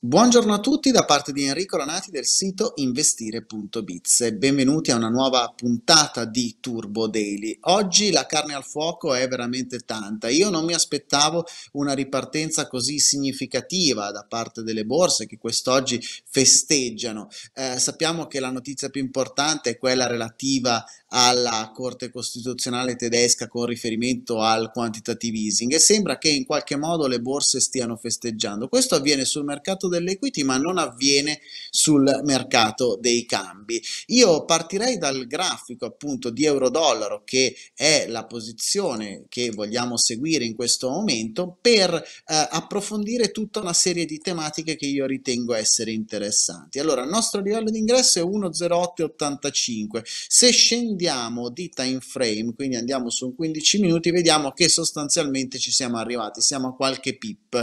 Buongiorno a tutti da parte di Enrico Ranati del sito investire.biz e benvenuti a una nuova puntata di Turbo Daily. Oggi la carne al fuoco è veramente tanta. Io non mi aspettavo una ripartenza così significativa da parte delle borse che quest'oggi festeggiano. Eh, sappiamo che la notizia più importante è quella relativa alla Corte Costituzionale tedesca con riferimento al quantitative easing e sembra che in qualche modo le borse stiano festeggiando. Questo avviene sul mercato mercato dell'equity, ma non avviene sul mercato dei cambi. Io partirei dal grafico appunto di euro-dollaro, che è la posizione che vogliamo seguire in questo momento, per eh, approfondire tutta una serie di tematiche che io ritengo essere interessanti. Allora, il nostro livello di ingresso è 1,0885. Se scendiamo di time frame, quindi andiamo su 15 minuti, vediamo che sostanzialmente ci siamo arrivati, siamo a qualche pip,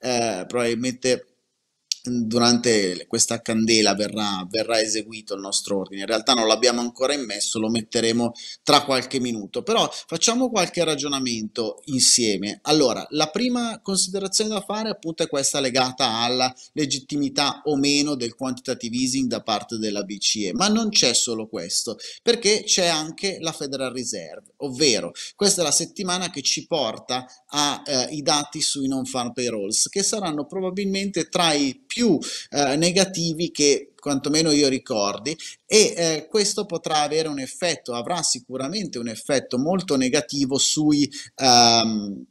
eh, probabilmente durante questa candela verrà, verrà, eseguito il nostro ordine. In realtà non l'abbiamo ancora immesso, lo metteremo tra qualche minuto, però facciamo qualche ragionamento insieme. Allora, la prima considerazione da fare appunto è questa legata alla legittimità o meno del quantitative easing da parte della BCE, ma non c'è solo questo, perché c'è anche la Federal Reserve, ovvero questa è la settimana che ci porta ai eh, dati sui non farm payrolls, che saranno probabilmente tra i più più eh, negativi che quantomeno io ricordi e eh, questo potrà avere un effetto, avrà sicuramente un effetto molto negativo sui... Ehm,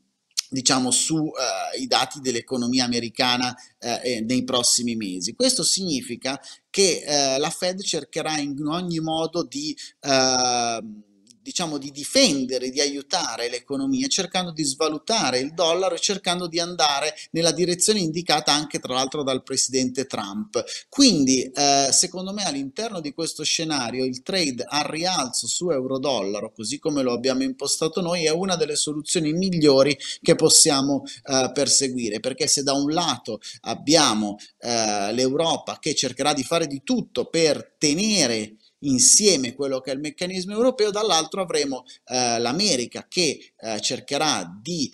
diciamo, sui eh, uh, dati dell'economia americana uh, nei prossimi mesi. Questo significa che uh, la Fed cercherà in ogni modo di ehm, diciamo di difendere, di aiutare l'economia, cercando di svalutare il dollaro e cercando di andare nella direzione indicata anche tra l'altro dal presidente Trump. Quindi eh, secondo me all'interno di questo scenario il trade al rialzo su euro-dollaro, così come lo abbiamo impostato noi, è una delle soluzioni migliori che possiamo eh, perseguire, perché se da un lato abbiamo eh, l'Europa che cercherà di fare di tutto per tenere insieme quello che è il meccanismo europeo, dall'altro avremo eh, l'America che eh, cercherà di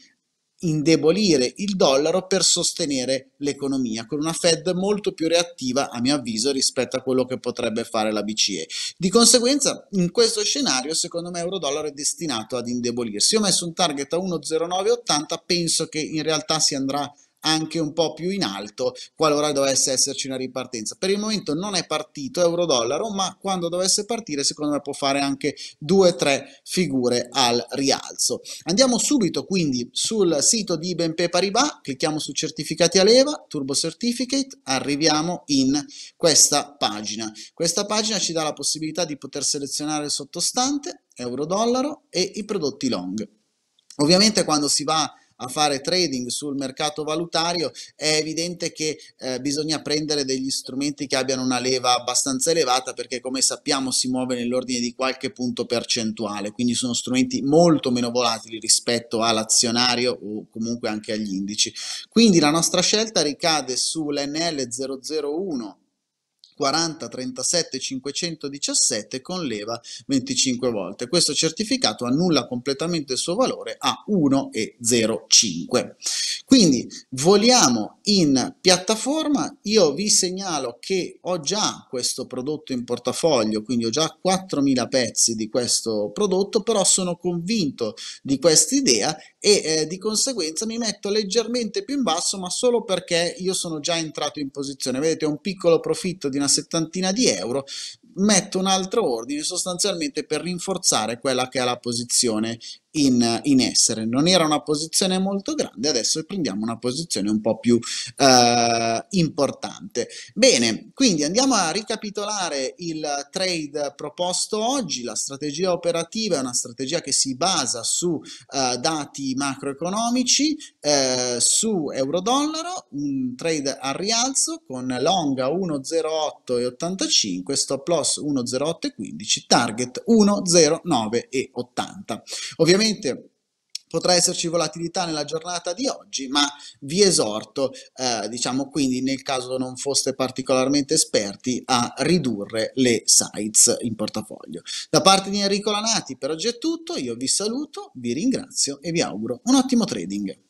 indebolire il dollaro per sostenere l'economia, con una Fed molto più reattiva, a mio avviso, rispetto a quello che potrebbe fare la BCE. Di conseguenza, in questo scenario, secondo me, euro-dollaro è destinato ad indebolirsi. Io ho messo un target a 1,0980, penso che in realtà si andrà a anche un po' più in alto qualora dovesse esserci una ripartenza. Per il momento non è partito euro-dollaro, ma quando dovesse partire secondo me può fare anche due o tre figure al rialzo. Andiamo subito quindi sul sito di BNP Paribas, clicchiamo su certificati a leva, Turbo Certificate, arriviamo in questa pagina. Questa pagina ci dà la possibilità di poter selezionare il sottostante, euro-dollaro e i prodotti long. Ovviamente quando si va a a fare trading sul mercato valutario, è evidente che eh, bisogna prendere degli strumenti che abbiano una leva abbastanza elevata perché come sappiamo si muove nell'ordine di qualche punto percentuale, quindi sono strumenti molto meno volatili rispetto all'azionario o comunque anche agli indici. Quindi la nostra scelta ricade sull'NL001 40 37 517 con leva 25 volte. Questo certificato annulla completamente il suo valore a 1,05. Quindi voliamo in piattaforma, io vi segnalo che ho già questo prodotto in portafoglio, quindi ho già 4.000 pezzi di questo prodotto, però sono convinto di questa idea e eh, di conseguenza mi metto leggermente più in basso, ma solo perché io sono già entrato in posizione. Vedete, ho un piccolo profitto di una settantina di euro metto un altro ordine sostanzialmente per rinforzare quella che è la posizione in, in, essere. Non era una posizione molto grande, adesso prendiamo una posizione un po' più eh, importante. Bene, quindi andiamo a ricapitolare il trade proposto oggi. La strategia operativa è una strategia che si basa su eh, dati macroeconomici, eh, su euro-dollaro, un trade a rialzo con long a 1,08 e 85, stop loss cross 108 e 15, target 109 e 80. Ovviamente potrà esserci volatilità nella giornata di oggi, ma vi esorto, eh, diciamo quindi nel caso non foste particolarmente esperti, a ridurre le sites in portafoglio. Da parte di Enrico Lanati per oggi è tutto, io vi saluto, vi ringrazio e vi auguro un ottimo trading.